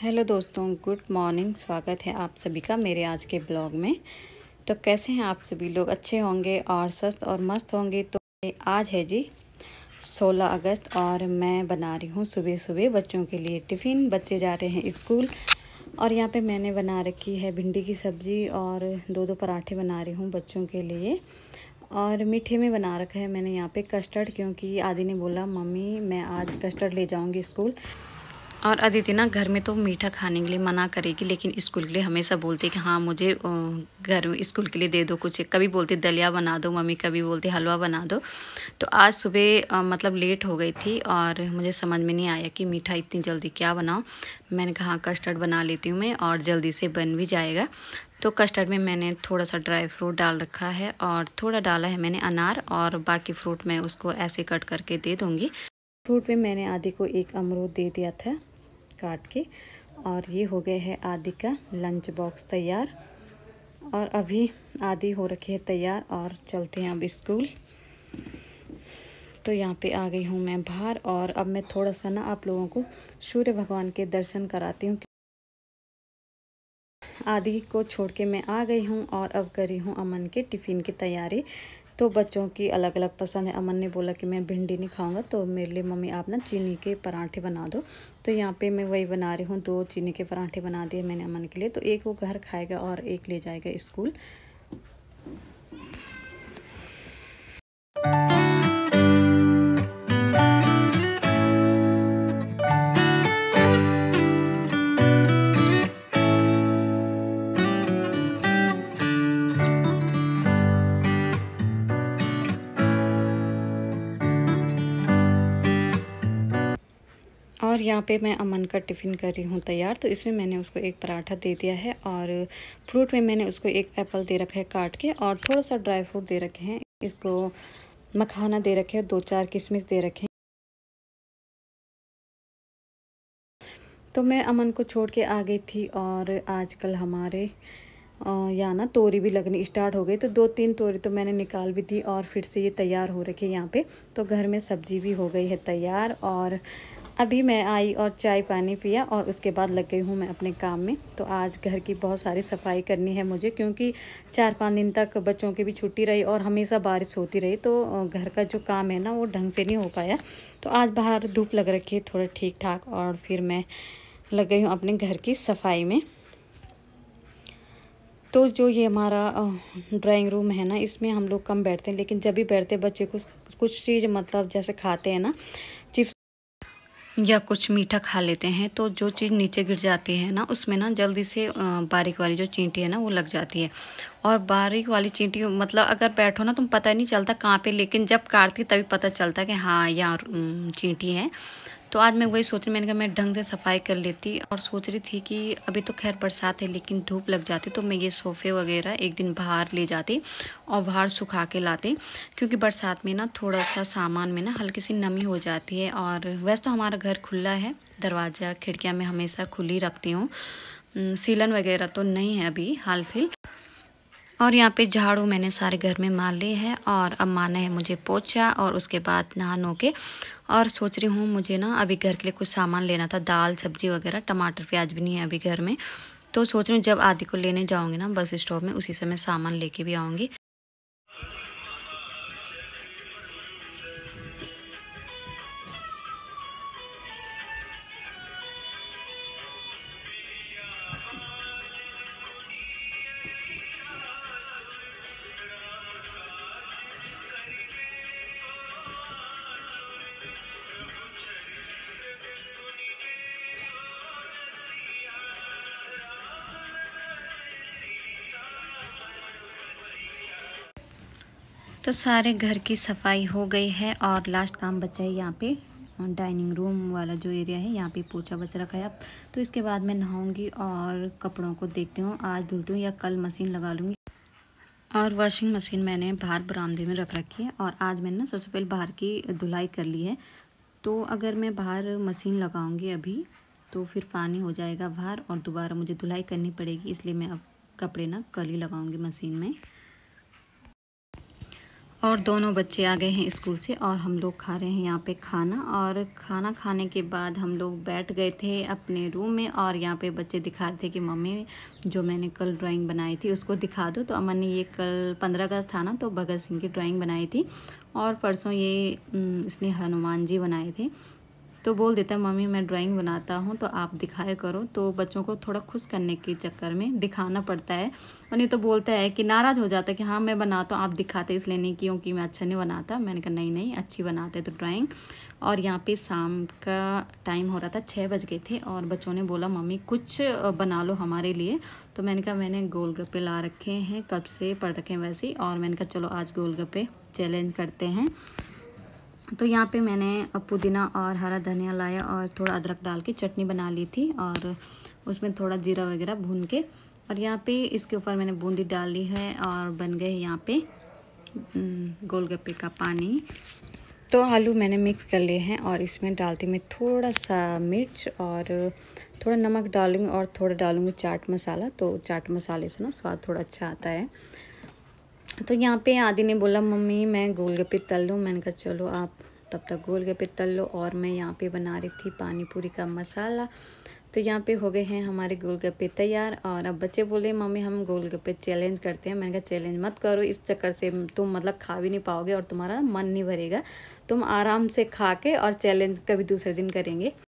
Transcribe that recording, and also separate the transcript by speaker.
Speaker 1: hello दोस्तों good morning स्वागत है आप सभी का मेरे आज के ब्लॉग में तो कैसे हैं आप सभी लोग अच्छे होंगे और स्वस्थ और मस्त होंगे तो आज है जी 16 अगस्त और मैं बना रही हूँ सुबह सुबह बच्चों के लिए टिफ़िन बच्चे जा रहे हैं स्कूल और यहाँ पे मैंने बना रखी है भिंडी की सब्ज़ी और दो दो पराठे बना रही हूँ बच्चों के लिए और मीठे में बना रखा है मैंने यहाँ पे कस्टर्ड क्योंकि आदि ने बोला मम्मी मैं आज कस्टर्ड ले जाऊँगी स्कूल और अदिति ना घर में तो मीठा खाने के लिए मना करेगी लेकिन स्कूल के लिए हमेशा बोलती कि हाँ मुझे घर स्कूल के लिए दे दो कुछ कभी बोलती दलिया बना दो मम्मी कभी बोलती हलवा बना दो तो आज सुबह मतलब लेट हो गई थी और मुझे समझ में नहीं आया कि मीठा इतनी जल्दी क्या बनाओ मैंने कहा हाँ, कस्टर्ड बना लेती हूँ मैं और जल्दी से बन भी जाएगा तो कस्टर्ड में मैंने थोड़ा सा ड्राई फ्रूट डाल रखा है और थोड़ा डाला है मैंने अनार और बाकी फ्रूट मैं उसको ऐसे कट करके दे दूँगी फ्रूट में मैंने आदि को एक अमरूद दे दिया था काट के और ये हो गया है आदि का लंच बॉक्स तैयार और अभी आदि हो रखी है तैयार और चलते हैं अब स्कूल तो यहाँ पे आ गई हूँ मैं बाहर और अब मैं थोड़ा सा ना आप लोगों को सूर्य भगवान के दर्शन कराती हूँ आदि को छोड़ के मैं आ गई हूँ और अब करी हूँ अमन के टिफ़िन की तैयारी तो बच्चों की अलग अलग पसंद है अमन ने बोला कि मैं भिंडी नहीं खाऊंगा तो मेरे लिए मम्मी आप ना चीनी के पराठे बना दो तो यहाँ पे मैं वही बना रही हूँ दो चीनी के पराठे बना दिए मैंने अमन के लिए तो एक वो घर खाएगा और एक ले जाएगा स्कूल और यहाँ पे मैं अमन का टिफ़िन कर रही हूँ तैयार तो इसमें मैंने उसको एक पराठा दे दिया है और फ्रूट में मैंने उसको एक एप्पल दे रखा है काट के और थोड़ा सा ड्राई फ्रूट दे रखे हैं इसको मखाना दे रखे हैं दो चार किशमिश दे रखे हैं तो मैं अमन को छोड़ के आ गई थी और आजकल हमारे यहाँ ना तोरी भी लगनी स्टार्ट हो गई तो दो तीन तोरी तो मैंने निकाल भी दी और फिर से ये तैयार हो रखी है यहाँ पे तो घर में सब्जी भी हो गई है तैयार और अभी मैं आई और चाय पानी पिया और उसके बाद लग गई हूँ मैं अपने काम में तो आज घर की बहुत सारी सफाई करनी है मुझे क्योंकि चार पाँच दिन तक बच्चों की भी छुट्टी रही और हमेशा बारिश होती रही तो घर का जो काम है ना वो ढंग से नहीं हो पाया तो आज बाहर धूप लग रखी है थोड़ा ठीक ठाक और फिर मैं लग गई हूँ अपने घर की सफाई में तो जो ये हमारा ड्राइंग रूम है ना इसमें हम लोग कम बैठते हैं लेकिन जब भी बैठते बच्चे कुछ कुछ चीज़ मतलब जैसे खाते हैं ना या कुछ मीठा खा लेते हैं तो जो चीज़ नीचे गिर जाती है ना उसमें ना जल्दी से बारीक वाली जो चींटी है ना वो लग जाती है और बारीक वाली चींटी मतलब अगर बैठो ना तुम पता नहीं चलता कहाँ पे लेकिन जब काटती तभी पता चलता कि हाँ यहाँ चींटी है तो आज मैं वही सोच रही मैंने कहा मैं ढंग से सफाई कर लेती और सोच रही थी कि अभी तो खैर बरसात है लेकिन धूप लग जाती तो मैं ये सोफ़े वगैरह एक दिन बाहर ले जाती और बाहर सुखा के लाते क्योंकि बरसात में ना थोड़ा सा सामान में ना हल्की सी नमी हो जाती है और वैसे तो हमारा घर खुला है दरवाज़ा खिड़कियाँ मैं हमेशा खुली रखती हूँ सीलन वगैरह तो नहीं है अभी हाल फिल और यहाँ पे झाड़ू मैंने सारे घर में मार लिए है और अब माना है मुझे पोछा और उसके बाद नहा नो के और सोच रही हूँ मुझे ना अभी घर के लिए कुछ सामान लेना था दाल सब्जी वगैरह टमाटर प्याज भी नहीं है अभी घर में तो सोच रही हूँ जब आदि को लेने जाऊँगी ना बस स्टॉप में उसी समय सामान लेके भी आऊँगी तो सारे घर की सफाई हो गई है और लास्ट काम बचा है यहाँ पे डाइनिंग रूम वाला जो एरिया है यहाँ पे पोछा बच रखा है अब तो इसके बाद मैं नहाऊंगी और कपड़ों को देखती हूँ आज धुलती हूँ या कल मशीन लगा लूँगी और वॉशिंग मशीन मैंने बाहर बरामदे में रख रखी है और आज मैंने ना सबसे पहले बाहर की धुलाई कर ली है तो अगर मैं बाहर मशीन लगाऊँगी अभी तो फिर पानी हो जाएगा बाहर और दोबारा मुझे धुलाई करनी पड़ेगी इसलिए मैं अब कपड़े ना कल ही लगाऊँगी मशीन में और दोनों बच्चे आ गए हैं स्कूल से और हम लोग खा रहे हैं यहाँ पे खाना और खाना खाने के बाद हम लोग बैठ गए थे अपने रूम में और यहाँ पे बच्चे दिखा रहे थे कि मम्मी जो मैंने कल ड्राइंग बनाई थी उसको दिखा दो तो अमन ने ये कल पंद्रह अगस्त था ना तो भगत सिंह की ड्राइंग बनाई थी और परसों ये इसने हनुमान जी बनाए थे तो बोल देता मम्मी मैं ड्राइंग बनाता हूँ तो आप दिखाया करो तो बच्चों को थोड़ा खुश करने के चक्कर में दिखाना पड़ता है और नहीं तो बोलता है कि नाराज़ हो जाता है कि हाँ मैं बनाता हूँ आप दिखाते इसलिए नहीं क्योंकि मैं अच्छा नहीं बनाता मैंने कहा नहीं नहीं अच्छी बनाते तो ड्राइंग और यहाँ पे शाम का टाइम हो रहा था छः बज गए थे और बच्चों ने बोला मम्मी कुछ बना लो हमारे लिए तो मैंने कहा मैंने गोलगप्पे ला रखे हैं कब से पढ़ रखे हैं वैसे और मैंने कहा चलो आज गोलगप्पे चैलेंज करते हैं तो यहाँ पे मैंने पुदीना और हरा धनिया लाया और थोड़ा अदरक डाल के चटनी बना ली थी और उसमें थोड़ा जीरा वगैरह भून के और यहाँ पे इसके ऊपर मैंने बूंदी डाली है और बन गए यहाँ पे गोलगप्पे का पानी तो आलू मैंने मिक्स कर लिए हैं और इसमें डालती मैं थोड़ा सा मिर्च और थोड़ा नमक डालूँगी और थोड़ा डालूँगी चाट मसाला तो चाट मसाले से ना स्वाद थोड़ा अच्छा आता है तो यहाँ पे आदि ने बोला मम्मी मैं गोलगप्पे तल लूँ मैंने कहा चलो आप तब तक गोलगप्पे तल लो और मैं यहाँ पे बना रही थी पानी पूरी का मसाला तो यहाँ पे हो गए हैं हमारे गोलगप्पे तैयार और अब बच्चे बोले मम्मी हम गोलगप्पे चैलेंज करते हैं मैंने कहा चैलेंज मत करो इस चक्कर से तुम मतलब खा भी नहीं पाओगे और तुम्हारा मन नहीं भरेगा तुम आराम से खा के और चैलेंज कभी दूसरे दिन करेंगे